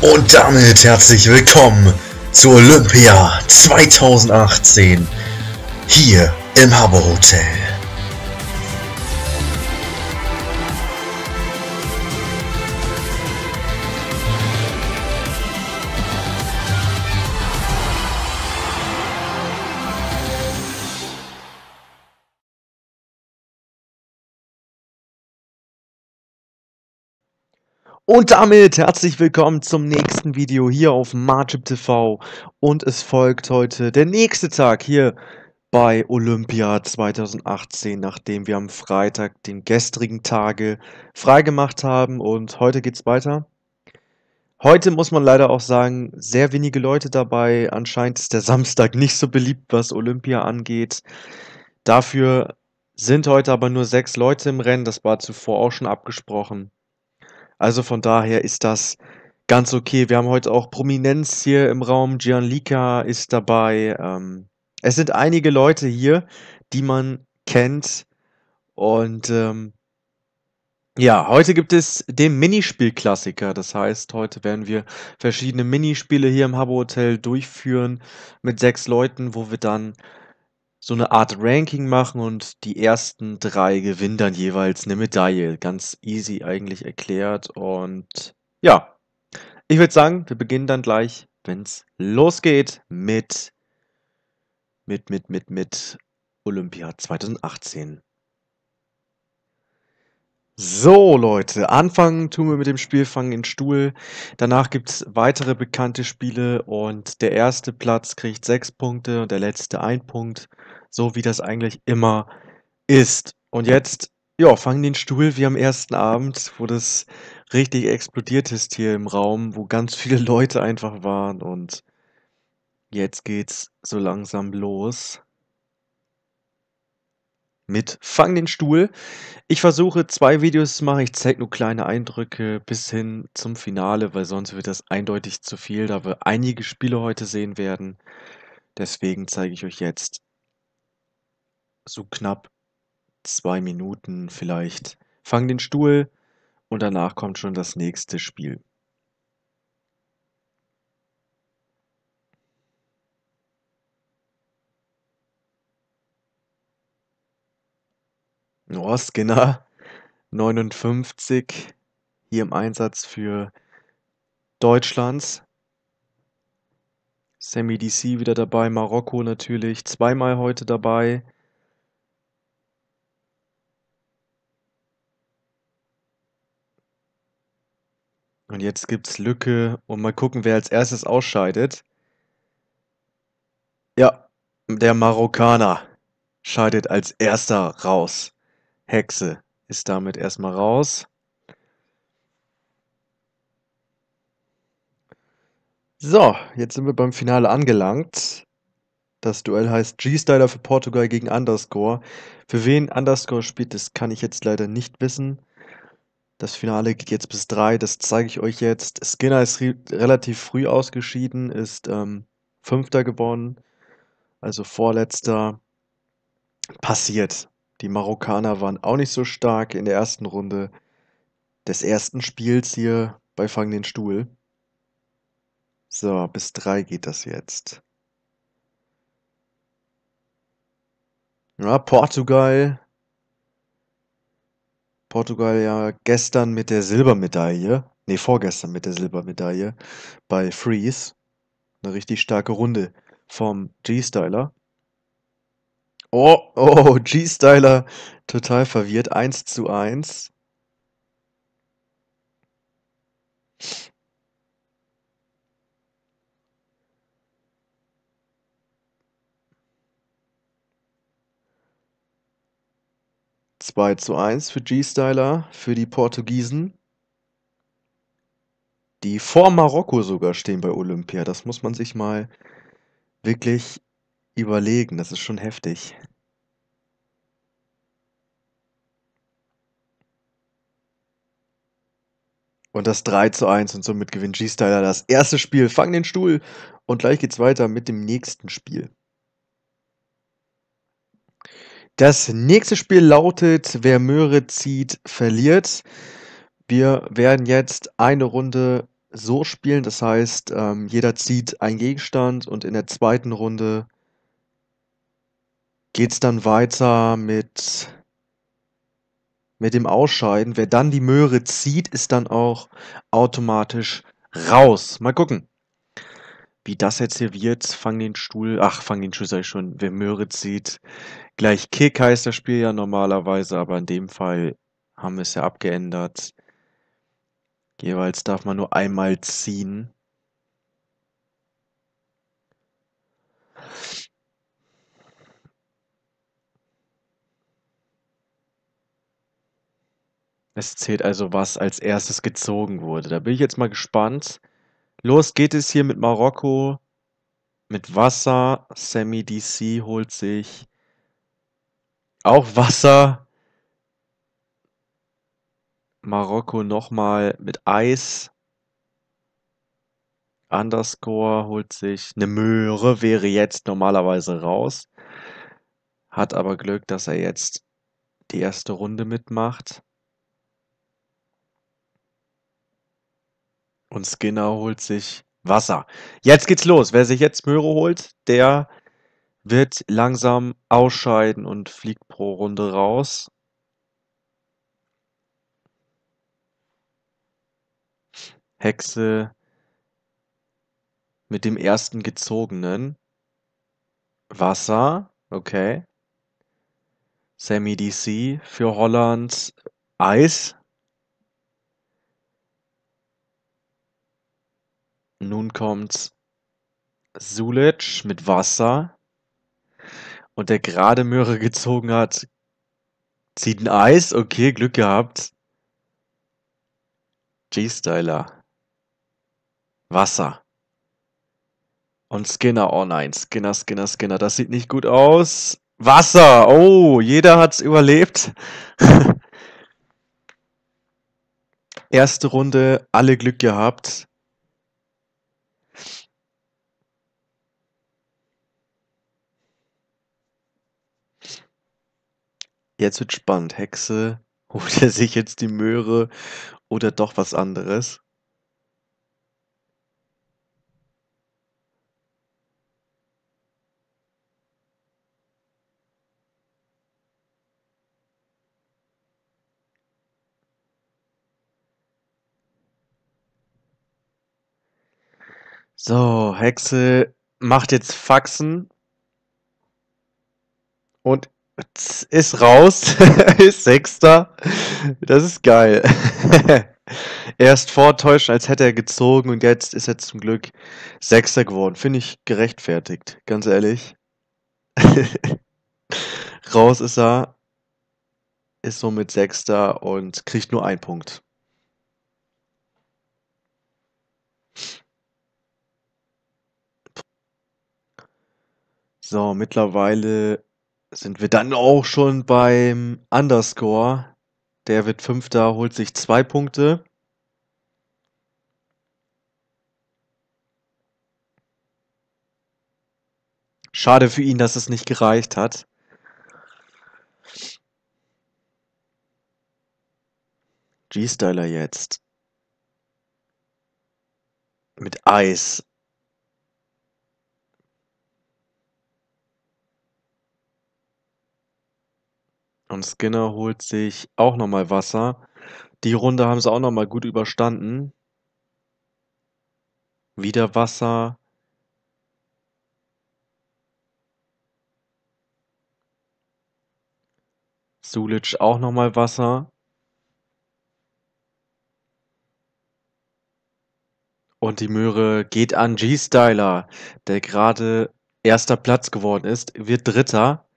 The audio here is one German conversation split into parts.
Und damit herzlich willkommen zu Olympia 2018 hier im Habbo Hotel. Und damit herzlich willkommen zum nächsten Video hier auf Marchip TV. Und es folgt heute der nächste Tag hier bei Olympia 2018, nachdem wir am Freitag den gestrigen Tage freigemacht haben. Und heute geht's weiter. Heute muss man leider auch sagen, sehr wenige Leute dabei. Anscheinend ist der Samstag nicht so beliebt, was Olympia angeht. Dafür sind heute aber nur sechs Leute im Rennen. Das war zuvor auch schon abgesprochen. Also von daher ist das ganz okay. Wir haben heute auch Prominenz hier im Raum. Gianlika ist dabei. Ähm, es sind einige Leute hier, die man kennt. Und ähm, ja, heute gibt es den Minispielklassiker. Das heißt, heute werden wir verschiedene Minispiele hier im Habbo Hotel durchführen mit sechs Leuten, wo wir dann so eine Art Ranking machen und die ersten drei gewinnen dann jeweils eine Medaille. Ganz easy eigentlich erklärt. Und ja, ich würde sagen, wir beginnen dann gleich, wenn es losgeht mit, mit, mit, mit, mit Olympia 2018. So, Leute, anfangen tun wir mit dem Spiel Fangen in Stuhl. Danach gibt es weitere bekannte Spiele und der erste Platz kriegt sechs Punkte und der letzte ein Punkt, so wie das eigentlich immer ist. Und jetzt, ja, fangen den Stuhl wie am ersten Abend, wo das richtig explodiert ist hier im Raum, wo ganz viele Leute einfach waren und jetzt geht's so langsam los mit Fang den Stuhl. Ich versuche zwei Videos zu machen. Ich zeige nur kleine Eindrücke bis hin zum Finale, weil sonst wird das eindeutig zu viel, da wir einige Spiele heute sehen werden. Deswegen zeige ich euch jetzt so knapp zwei Minuten vielleicht. Fang den Stuhl und danach kommt schon das nächste Spiel. Noah Skinner, 59, hier im Einsatz für Deutschlands. Sammy DC wieder dabei, Marokko natürlich zweimal heute dabei. Und jetzt gibt es Lücke und mal gucken, wer als erstes ausscheidet. Ja, der Marokkaner scheidet als erster raus. Hexe ist damit erstmal raus. So, jetzt sind wir beim Finale angelangt. Das Duell heißt G-Styler für Portugal gegen Underscore. Für wen Underscore spielt, das kann ich jetzt leider nicht wissen. Das Finale geht jetzt bis 3, das zeige ich euch jetzt. Skinner ist re relativ früh ausgeschieden, ist ähm, Fünfter geworden, also Vorletzter. Passiert. Die Marokkaner waren auch nicht so stark in der ersten Runde des ersten Spiels hier bei Fang den Stuhl. So, bis drei geht das jetzt. Ja, Portugal. Portugal ja gestern mit der Silbermedaille. Ne, vorgestern mit der Silbermedaille bei Freeze. Eine richtig starke Runde vom G-Styler. Oh, oh, G-Styler total verwirrt. 1 zu 1. Zwei zu eins für G-Styler, für die Portugiesen. Die vor Marokko sogar stehen bei Olympia. Das muss man sich mal wirklich überlegen. Das ist schon heftig. Und das 3 zu 1 und somit gewinnt G-Styler das erste Spiel. Fang den Stuhl und gleich geht's weiter mit dem nächsten Spiel. Das nächste Spiel lautet, wer Möhre zieht, verliert. Wir werden jetzt eine Runde so spielen, das heißt, ähm, jeder zieht einen Gegenstand und in der zweiten Runde geht es dann weiter mit, mit dem Ausscheiden. Wer dann die Möhre zieht, ist dann auch automatisch raus. Mal gucken, wie das jetzt hier wird. Fang den Stuhl, ach, fang den Stuhl, sag ich schon. Wer Möhre zieht, gleich Kick heißt das Spiel ja normalerweise, aber in dem Fall haben wir es ja abgeändert. Jeweils darf man nur einmal ziehen. Es zählt also, was als erstes gezogen wurde. Da bin ich jetzt mal gespannt. Los geht es hier mit Marokko, mit Wasser. Sammy DC holt sich auch Wasser. Marokko nochmal mit Eis. Underscore holt sich eine Möhre, wäre jetzt normalerweise raus. Hat aber Glück, dass er jetzt die erste Runde mitmacht. Und Skinner holt sich Wasser. Jetzt geht's los. Wer sich jetzt Möhre holt, der wird langsam ausscheiden und fliegt pro Runde raus. Hexe mit dem ersten gezogenen. Wasser, okay. Sammy DC für Holland. Eis, Nun kommt Sulic mit Wasser. Und der gerade Möhre gezogen hat, zieht ein Eis. Okay, Glück gehabt. G-Styler. Wasser. Und Skinner, oh nein, Skinner, Skinner, Skinner, das sieht nicht gut aus. Wasser, oh, jeder hat's überlebt. Erste Runde, alle Glück gehabt. Jetzt wird spannend. Hexe, holt er sich jetzt die Möhre oder doch was anderes? So, Hexe macht jetzt Faxen. Und ist raus, ist Sechster. Das ist geil. Erst vortäuschen, als hätte er gezogen und jetzt ist er zum Glück Sechster geworden. Finde ich gerechtfertigt, ganz ehrlich. raus ist er, ist somit Sechster und kriegt nur einen Punkt. So, mittlerweile sind wir dann auch schon beim Underscore. Der wird Fünfter, holt sich zwei Punkte. Schade für ihn, dass es nicht gereicht hat. G-Styler jetzt. Mit Eis. Und Skinner holt sich auch nochmal Wasser. Die Runde haben sie auch nochmal gut überstanden. Wieder Wasser. Sulic auch nochmal Wasser. Und die Möhre geht an G-Styler, der gerade erster Platz geworden ist, wird Dritter.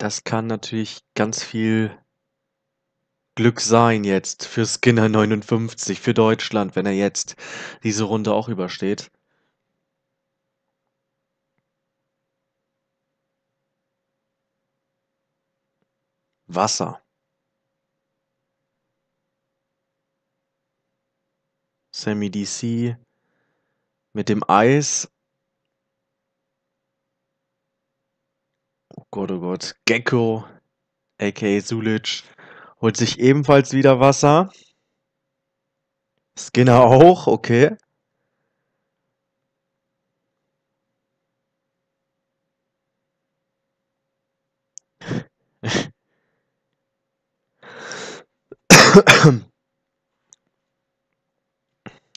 Das kann natürlich ganz viel Glück sein jetzt für Skinner 59, für Deutschland, wenn er jetzt diese Runde auch übersteht. Wasser. Sammy DC mit dem Eis Gott, oh Gott. Gecko, a.k.a. Sulic, holt sich ebenfalls wieder Wasser. Skinner auch, okay.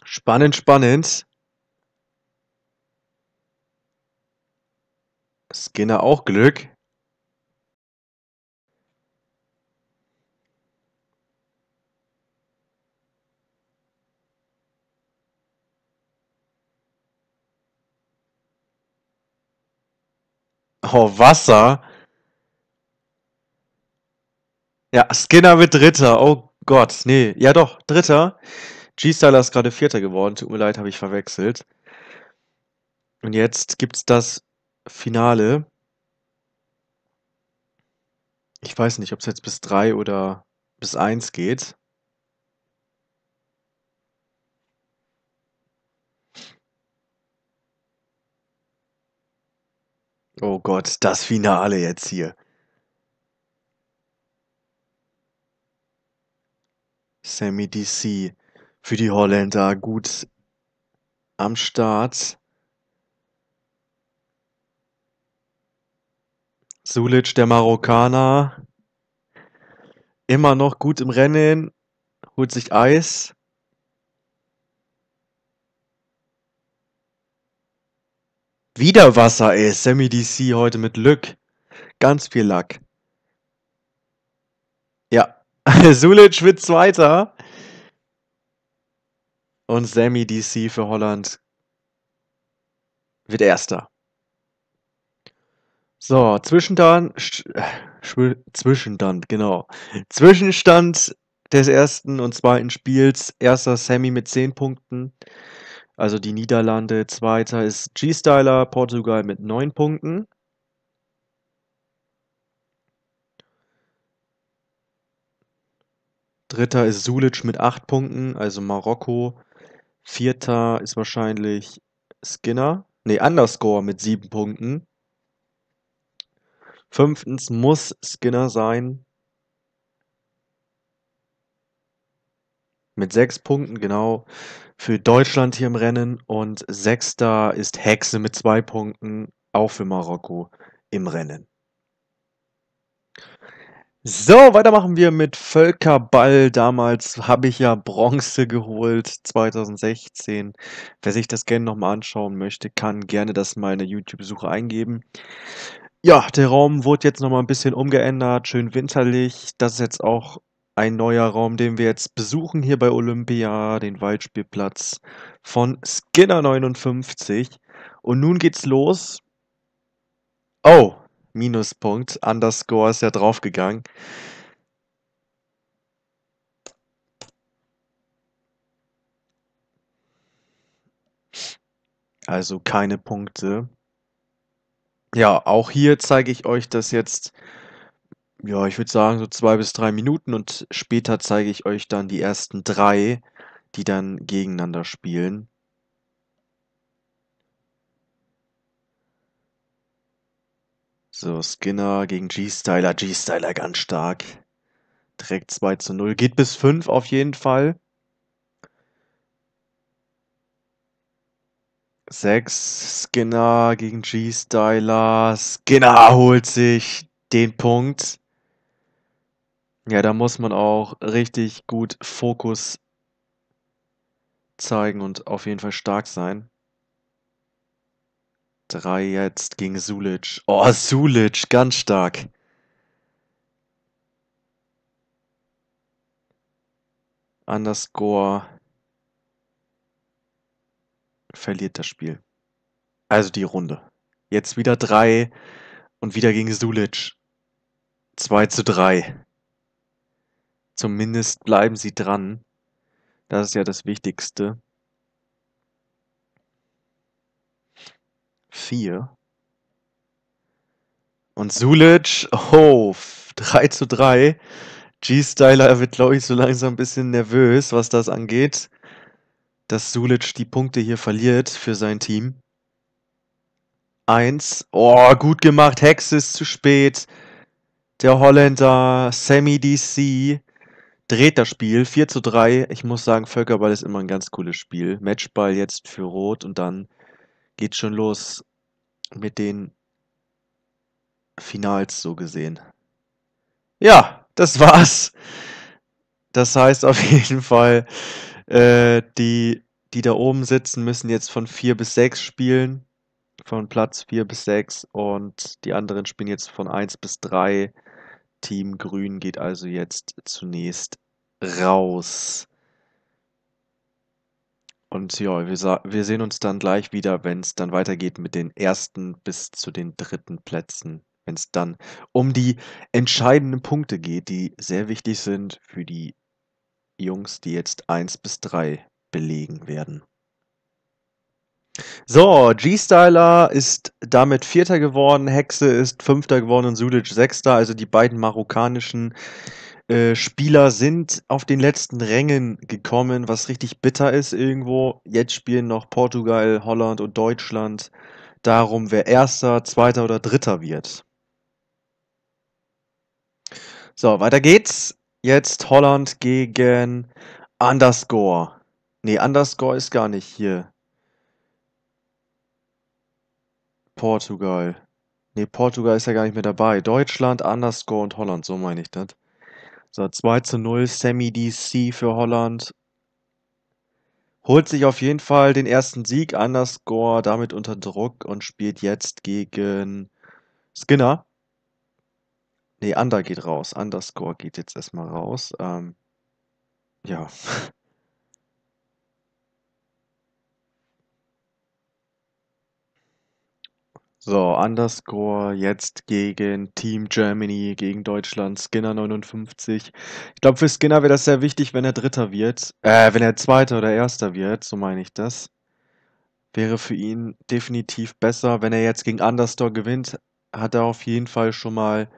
Spannend, spannend. Skinner auch Glück. Oh, Wasser. Ja, Skinner wird Dritter. Oh Gott, nee. Ja doch, Dritter. G-Styler ist gerade Vierter geworden. Tut mir leid, habe ich verwechselt. Und jetzt gibt's das Finale. Ich weiß nicht, ob es jetzt bis drei oder bis eins geht. Oh Gott, das Finale jetzt hier. Sammy DC für die Holländer gut am Start. Sulic, der Marokkaner, immer noch gut im Rennen, holt sich Eis. Wieder Wasser, ey. Sammy DC heute mit Glück. Ganz viel Lack. Ja. Sulic wird Zweiter. Und Sammy DC für Holland wird Erster. So, Zwischenstand, äh, Zwischenstand, genau. Zwischenstand des ersten und zweiten Spiels. Erster Sammy mit 10 Punkten. Also die Niederlande, zweiter ist G-Styler, Portugal mit 9 Punkten. Dritter ist Sulic mit 8 Punkten, also Marokko. Vierter ist wahrscheinlich Skinner. Ne, Underscore mit 7 Punkten. Fünftens muss Skinner sein. mit sechs Punkten, genau, für Deutschland hier im Rennen. Und sechster ist Hexe mit zwei Punkten, auch für Marokko im Rennen. So, weitermachen wir mit Völkerball. Damals habe ich ja Bronze geholt, 2016. Wer sich das gerne nochmal anschauen möchte, kann gerne das mal in der YouTube-Suche eingeben. Ja, der Raum wurde jetzt nochmal ein bisschen umgeändert, schön winterlich. Das ist jetzt auch ein neuer Raum, den wir jetzt besuchen hier bei Olympia, den Waldspielplatz von Skinner59. Und nun geht's los. Oh, Minuspunkt, Underscore ist ja draufgegangen. Also keine Punkte. Ja, auch hier zeige ich euch das jetzt ja, ich würde sagen, so zwei bis drei Minuten und später zeige ich euch dann die ersten drei, die dann gegeneinander spielen. So, Skinner gegen G-Styler. G-Styler ganz stark. Direkt 2 zu 0. Geht bis 5 auf jeden Fall. 6. Skinner gegen G-Styler. Skinner holt sich den Punkt. Ja, da muss man auch richtig gut Fokus zeigen und auf jeden Fall stark sein. Drei jetzt gegen Sulic. Oh, Sulic, ganz stark. Underscore verliert das Spiel. Also die Runde. Jetzt wieder drei und wieder gegen Sulic. 2 zu 3 zumindest bleiben sie dran. Das ist ja das Wichtigste. Vier. Und Sulic, oh, 3 zu 3. G-Styler wird, glaube ich, so langsam ein bisschen nervös, was das angeht, dass Sulic die Punkte hier verliert für sein Team. Eins. Oh, gut gemacht. Hex ist zu spät. Der Holländer, Sammy DC, dreht das Spiel 4 zu 3. Ich muss sagen, Völkerball ist immer ein ganz cooles Spiel. Matchball jetzt für Rot und dann geht schon los mit den Finals so gesehen. Ja, das war's. Das heißt auf jeden Fall, äh, die, die da oben sitzen, müssen jetzt von 4 bis 6 spielen. Von Platz 4 bis 6 und die anderen spielen jetzt von 1 bis 3 Team Grün geht also jetzt zunächst raus. Und ja, wir, wir sehen uns dann gleich wieder, wenn es dann weitergeht mit den ersten bis zu den dritten Plätzen. Wenn es dann um die entscheidenden Punkte geht, die sehr wichtig sind für die Jungs, die jetzt 1 bis 3 belegen werden. So, G-Styler ist damit Vierter geworden, Hexe ist Fünfter geworden und Sulic Sechster. Also die beiden marokkanischen äh, Spieler sind auf den letzten Rängen gekommen, was richtig bitter ist irgendwo. Jetzt spielen noch Portugal, Holland und Deutschland darum, wer Erster, Zweiter oder Dritter wird. So, weiter geht's. Jetzt Holland gegen Underscore. Nee, Underscore ist gar nicht hier. Portugal. Ne, Portugal ist ja gar nicht mehr dabei. Deutschland, Underscore und Holland, so meine ich das. So, 2 zu 0, Sammy DC für Holland. Holt sich auf jeden Fall den ersten Sieg, Underscore damit unter Druck und spielt jetzt gegen Skinner. Ne, Under geht raus. Underscore geht jetzt erstmal raus. Ähm, ja. So, Underscore jetzt gegen Team Germany, gegen Deutschland, Skinner 59. Ich glaube, für Skinner wäre das sehr wichtig, wenn er Dritter wird. Äh, wenn er Zweiter oder Erster wird, so meine ich das. Wäre für ihn definitiv besser. Wenn er jetzt gegen Underscore gewinnt, hat er auf jeden Fall schon mal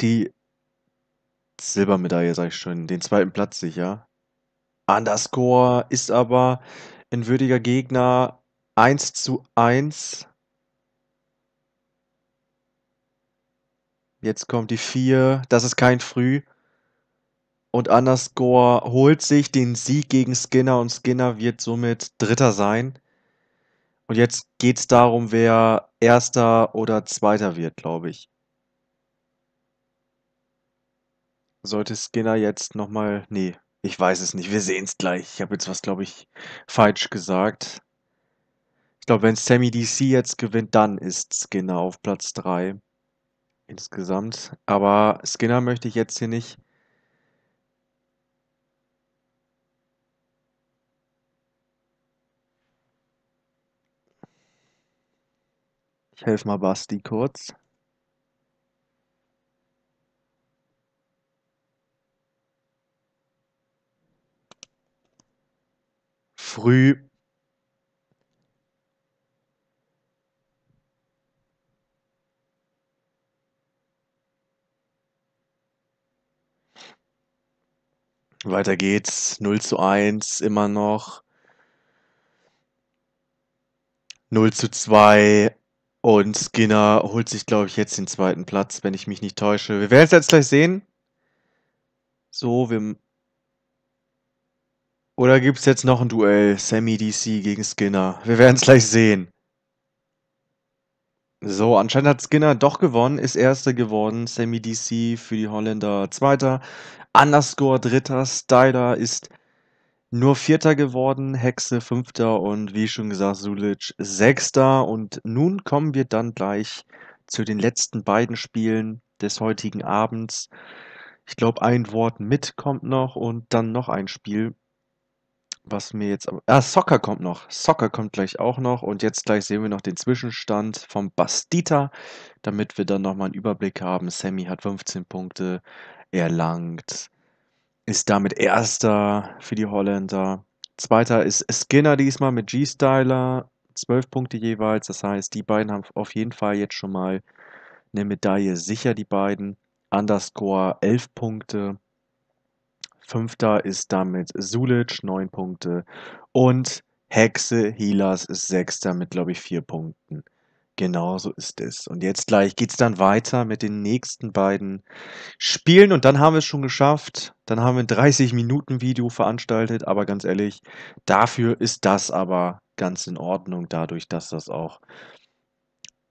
die Silbermedaille, sag ich schon, den zweiten Platz sicher. Underscore ist aber ein würdiger Gegner 1 zu 1 Jetzt kommt die 4. Das ist kein Früh. Und Underscore holt sich den Sieg gegen Skinner und Skinner wird somit Dritter sein. Und jetzt geht es darum, wer Erster oder Zweiter wird, glaube ich. Sollte Skinner jetzt nochmal. Nee, ich weiß es nicht. Wir sehen es gleich. Ich habe jetzt was, glaube ich, falsch gesagt. Ich glaube, wenn Sammy DC jetzt gewinnt, dann ist Skinner auf Platz 3 insgesamt. Aber Skinner möchte ich jetzt hier nicht. Ich helfe mal Basti kurz. Früh Weiter geht's. 0 zu 1 immer noch. 0 zu 2. Und Skinner holt sich, glaube ich, jetzt den zweiten Platz, wenn ich mich nicht täusche. Wir werden es jetzt gleich sehen. So, wir. Oder gibt es jetzt noch ein Duell? Sammy DC gegen Skinner. Wir werden es gleich sehen. So, anscheinend hat Skinner doch gewonnen, ist Erster geworden, Sammy DC für die Holländer Zweiter, Underscore Dritter, Styler ist nur Vierter geworden, Hexe Fünfter und wie schon gesagt, Sulic Sechster. Und nun kommen wir dann gleich zu den letzten beiden Spielen des heutigen Abends. Ich glaube, ein Wort mit kommt noch und dann noch ein Spiel was mir jetzt Ah, Soccer kommt noch. Soccer kommt gleich auch noch. Und jetzt gleich sehen wir noch den Zwischenstand vom Bastita, damit wir dann nochmal einen Überblick haben. Sammy hat 15 Punkte erlangt. Ist damit erster für die Holländer. Zweiter ist Skinner diesmal mit G-Styler. 12 Punkte jeweils. Das heißt, die beiden haben auf jeden Fall jetzt schon mal eine Medaille sicher, die beiden. Underscore 11 Punkte. Fünfter ist damit Sulic, neun Punkte. Und Hexe Hilas ist Sechster mit, glaube ich, vier Punkten. Genau so ist es. Und jetzt gleich geht es dann weiter mit den nächsten beiden Spielen. Und dann haben wir es schon geschafft. Dann haben wir ein 30-Minuten-Video veranstaltet. Aber ganz ehrlich, dafür ist das aber ganz in Ordnung. Dadurch, dass das auch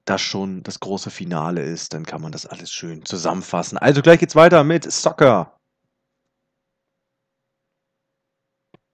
das schon das große Finale ist, dann kann man das alles schön zusammenfassen. Also gleich geht's weiter mit Soccer.